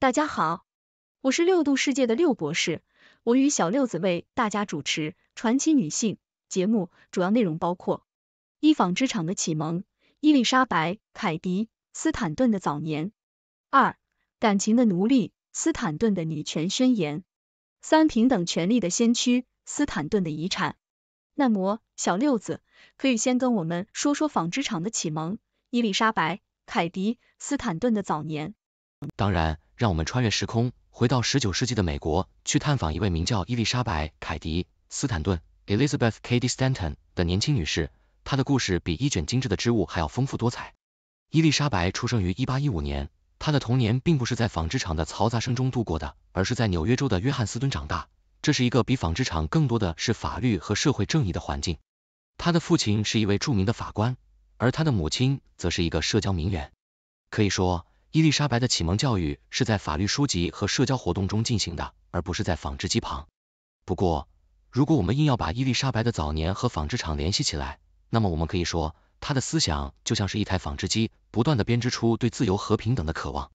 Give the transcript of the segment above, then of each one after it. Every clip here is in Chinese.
大家好，我是六度世界的六博士，我与小六子为大家主持《传奇女性》节目，主要内容包括：一、纺织厂的启蒙；伊丽莎白·凯迪·斯坦顿的早年；二、感情的奴隶；斯坦顿的女权宣言；三、平等权利的先驱；斯坦顿的遗产。那么，小六子，可以先跟我们说说纺织厂的启蒙、伊丽莎白·凯迪·斯坦顿的早年。当然，让我们穿越时空，回到十九世纪的美国，去探访一位名叫伊丽莎白·凯迪·斯坦顿 （Elizabeth Cady Stanton） 的年轻女士。她的故事比一卷精致的织物还要丰富多彩。伊丽莎白出生于一八一五年，她的童年并不是在纺织厂的嘈杂声中度过的，而是在纽约州的约翰斯敦长大。这是一个比纺织厂更多的是法律和社会正义的环境。她的父亲是一位著名的法官，而她的母亲则是一个社交名媛。可以说，伊丽莎白的启蒙教育是在法律书籍和社交活动中进行的，而不是在纺织机旁。不过，如果我们硬要把伊丽莎白的早年和纺织厂联系起来，那么我们可以说，她的思想就像是一台纺织机，不断的编织出对自由和平等的渴望。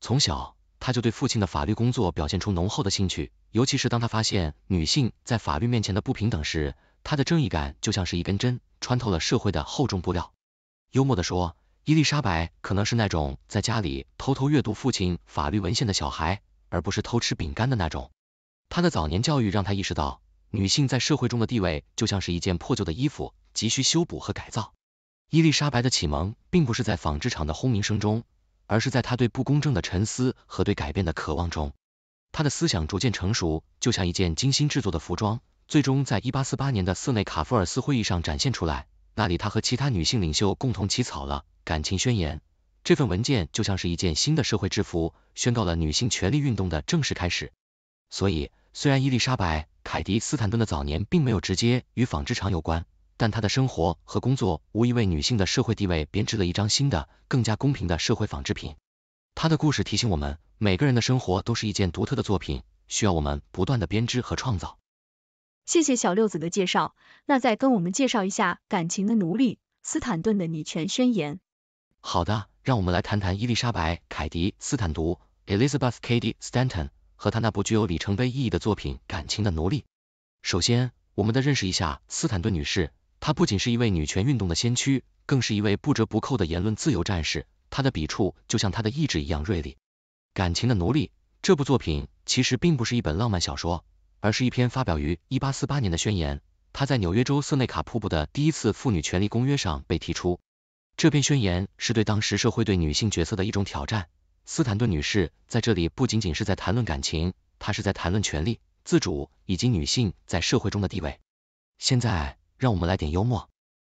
从小，她就对父亲的法律工作表现出浓厚的兴趣，尤其是当她发现女性在法律面前的不平等时，她的正义感就像是一根针，穿透了社会的厚重布料。幽默的说。伊丽莎白可能是那种在家里偷偷阅读父亲法律文献的小孩，而不是偷吃饼干的那种。她的早年教育让她意识到，女性在社会中的地位就像是一件破旧的衣服，急需修补和改造。伊丽莎白的启蒙并不是在纺织厂的轰鸣声中，而是在她对不公正的沉思和对改变的渴望中。她的思想逐渐成熟，就像一件精心制作的服装，最终在一八四八年的瑟内卡福尔斯会议上展现出来。那里，她和其他女性领袖共同起草了《感情宣言》这份文件，就像是一件新的社会制服，宣告了女性权利运动的正式开始。所以，虽然伊丽莎白·凯迪·斯坦顿的早年并没有直接与纺织厂有关，但她的生活和工作无疑为女性的社会地位编织了一张新的、更加公平的社会纺织品。她的故事提醒我们，每个人的生活都是一件独特的作品，需要我们不断的编织和创造。谢谢小六子的介绍，那再跟我们介绍一下《感情的奴隶》斯坦顿的女权宣言。好的，让我们来谈谈伊丽莎白·凯迪·斯坦读 Elizabeth Cady Stanton 和她那部具有里程碑意义的作品《感情的奴隶》。首先，我们得认识一下斯坦顿女士，她不仅是一位女权运动的先驱，更是一位不折不扣的言论自由战士，她的笔触就像她的意志一样锐利。《感情的奴隶》这部作品其实并不是一本浪漫小说。而是一篇发表于一八四八年的宣言，它在纽约州瑟内卡瀑布的第一次妇女权利公约上被提出。这篇宣言是对当时社会对女性角色的一种挑战。斯坦顿女士在这里不仅仅是在谈论感情，她是在谈论权利、自主以及女性在社会中的地位。现在，让我们来点幽默。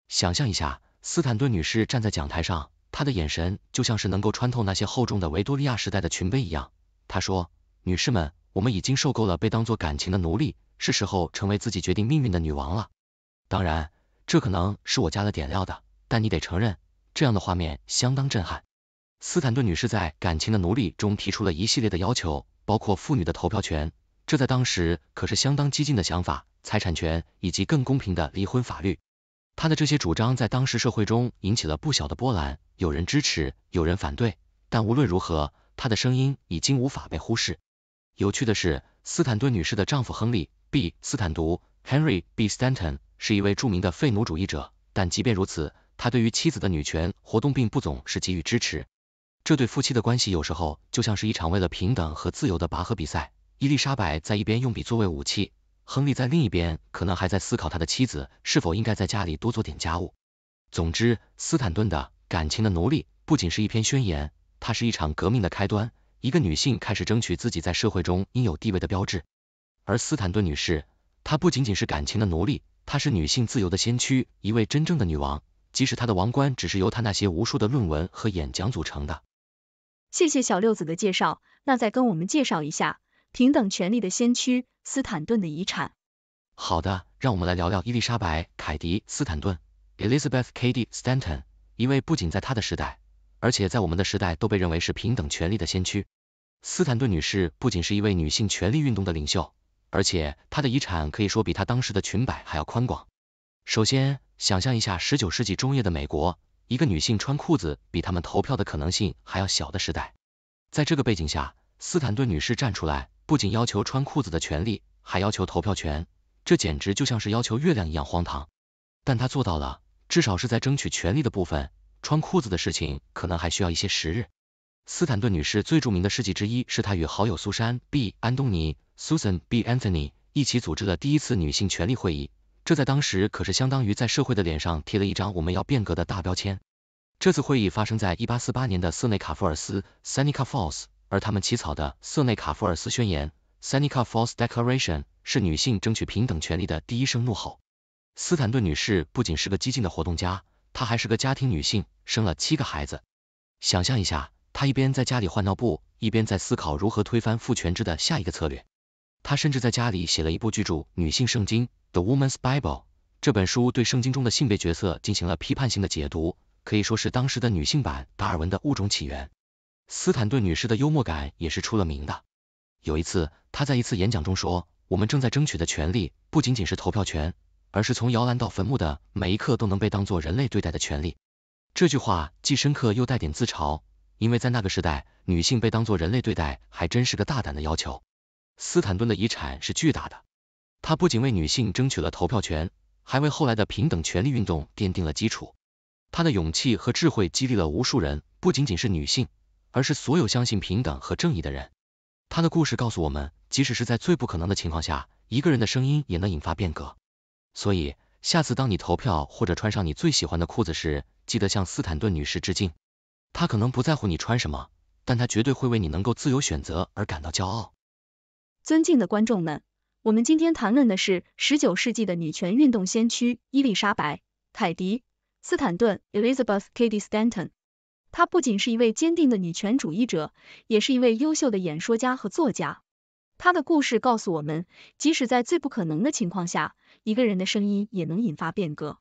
想象一下，斯坦顿女士站在讲台上，她的眼神就像是能够穿透那些厚重的维多利亚时代的裙杯一样。她说：“女士们。”我们已经受够了被当做感情的奴隶，是时候成为自己决定命运的女王了。当然，这可能是我加了点料的，但你得承认，这样的画面相当震撼。斯坦顿女士在《感情的奴隶》中提出了一系列的要求，包括妇女的投票权，这在当时可是相当激进的想法；财产权以及更公平的离婚法律。她的这些主张在当时社会中引起了不小的波澜，有人支持，有人反对。但无论如何，她的声音已经无法被忽视。有趣的是，斯坦顿女士的丈夫亨利 ·B· 斯坦读 h e n r y B. Stanton） 是一位著名的废奴主义者，但即便如此，他对于妻子的女权活动并不总是给予支持。这对夫妻的关系有时候就像是一场为了平等和自由的拔河比赛，伊丽莎白在一边用笔作为武器，亨利在另一边可能还在思考他的妻子是否应该在家里多做点家务。总之，斯坦顿的《感情的奴隶》不仅是一篇宣言，它是一场革命的开端。一个女性开始争取自己在社会中应有地位的标志。而斯坦顿女士，她不仅仅是感情的奴隶，她是女性自由的先驱，一位真正的女王，即使她的王冠只是由她那些无数的论文和演讲组成的。谢谢小六子的介绍，那再跟我们介绍一下平等权利的先驱斯坦顿的遗产。好的，让我们来聊聊伊丽莎白·凯迪·斯坦顿 （Elizabeth Cady Stanton），一位不仅在她的时代，而且在我们的时代都被认为是平等权利的先驱。斯坦顿女士不仅是一位女性权利运动的领袖，而且她的遗产可以说比她当时的裙摆还要宽广。首先，想象一下十九世纪中叶的美国，一个女性穿裤子比她们投票的可能性还要小的时代。在这个背景下，斯坦顿女士站出来，不仅要求穿裤子的权利，还要求投票权，这简直就像是要求月亮一样荒唐。但她做到了，至少是在争取权利的部分。穿裤子的事情可能还需要一些时日。斯坦顿女士最著名的事迹之一是她与好友苏珊 ·B· 安东尼 （Susan B. Anthony） 一起组织了第一次女性权利会议，这在当时可是相当于在社会的脸上贴了一张“我们要变革”的大标签。这次会议发生在一八四八年的瑟内卡福尔斯 （Seneca Falls），而他们起草的《瑟内卡福尔斯宣言》（Seneca Falls Declaration） 是女性争取平等权利的第一声怒吼。斯坦顿女士不仅是个激进的活动家，她还是个家庭女性，生了七个孩子。想象一下。她一边在家里换尿布，一边在思考如何推翻父权制的下一个策略。她甚至在家里写了一部巨著《女性圣经》The Woman's Bible。这本书对圣经中的性别角色进行了批判性的解读，可以说是当时的女性版达尔文的物种起源。斯坦顿女士的幽默感也是出了名的。有一次，她在一次演讲中说：“我们正在争取的权利不仅仅是投票权，而是从摇篮到坟墓的每一刻都能被当作人类对待的权利。”这句话既深刻又带点自嘲。因为在那个时代，女性被当作人类对待还真是个大胆的要求。斯坦顿的遗产是巨大的，他不仅为女性争取了投票权，还为后来的平等权利运动奠定了基础。他的勇气和智慧激励了无数人，不仅仅是女性，而是所有相信平等和正义的人。他的故事告诉我们，即使是在最不可能的情况下，一个人的声音也能引发变革。所以，下次当你投票或者穿上你最喜欢的裤子时，记得向斯坦顿女士致敬。她可能不在乎你穿什么，但她绝对会为你能够自由选择而感到骄傲。尊敬的观众们，我们今天谈论的是十九世纪的女权运动先驱伊丽莎白·凯迪·斯坦顿 （Elizabeth Cady Stanton）。她不仅是一位坚定的女权主义者，也是一位优秀的演说家和作家。她的故事告诉我们，即使在最不可能的情况下，一个人的声音也能引发变革。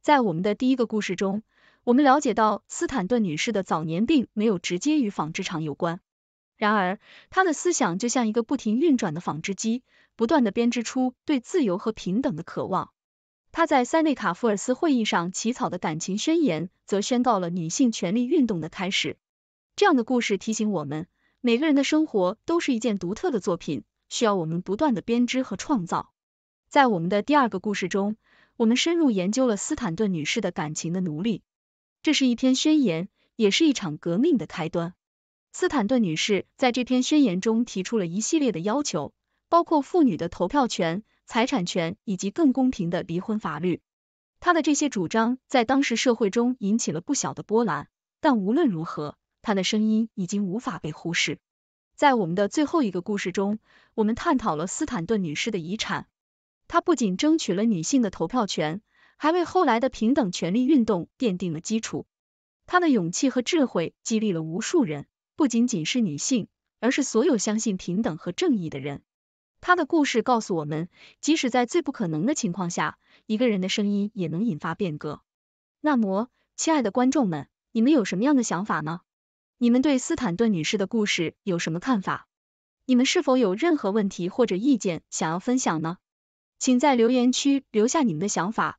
在我们的第一个故事中，我们了解到，斯坦顿女士的早年病没有直接与纺织厂有关。然而，她的思想就像一个不停运转的纺织机，不断的编织出对自由和平等的渴望。她在塞内卡福尔斯会议上起草的感情宣言，则宣告了女性权利运动的开始。这样的故事提醒我们，每个人的生活都是一件独特的作品，需要我们不断的编织和创造。在我们的第二个故事中，我们深入研究了斯坦顿女士的感情的奴隶。这是一篇宣言，也是一场革命的开端。斯坦顿女士在这篇宣言中提出了一系列的要求，包括妇女的投票权、财产权以及更公平的离婚法律。她的这些主张在当时社会中引起了不小的波澜。但无论如何，她的声音已经无法被忽视。在我们的最后一个故事中，我们探讨了斯坦顿女士的遗产。她不仅争取了女性的投票权。还为后来的平等权利运动奠定了基础。她的勇气和智慧激励了无数人，不仅仅是女性，而是所有相信平等和正义的人。她的故事告诉我们，即使在最不可能的情况下，一个人的声音也能引发变革。那么，亲爱的观众们，你们有什么样的想法呢？你们对斯坦顿女士的故事有什么看法？你们是否有任何问题或者意见想要分享呢？请在留言区留下你们的想法。